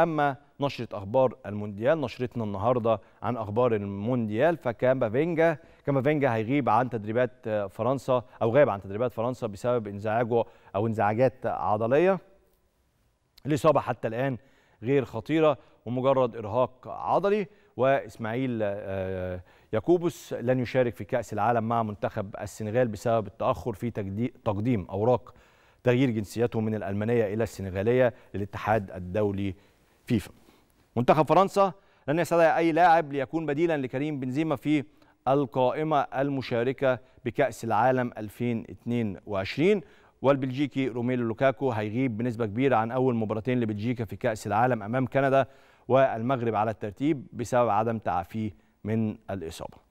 أما نشرة أخبار المونديال نشرتنا النهاردة عن أخبار المونديال فكامافينجا فينجا هيغيب عن تدريبات فرنسا أو غاب عن تدريبات فرنسا بسبب انزعاجه أو انزعاجات عضلية الإصابة حتى الآن غير خطيرة ومجرد إرهاق عضلي وإسماعيل آه، ياكوبوس لن يشارك في كأس العالم مع منتخب السنغال بسبب التأخر في تقديم أوراق تغيير جنسيته من الألمانية إلى السنغالية للاتحاد الدولي فيفا منتخب فرنسا لن يستدعي أي لاعب ليكون بديلا لكريم بنزيما في القائمة المشاركة بكأس العالم 2022 والبلجيكي روميلو لوكاكو هيغيب بنسبة كبيرة عن أول مباراتين لبلجيكا في كأس العالم أمام كندا والمغرب على الترتيب بسبب عدم تعافيه من الإصابة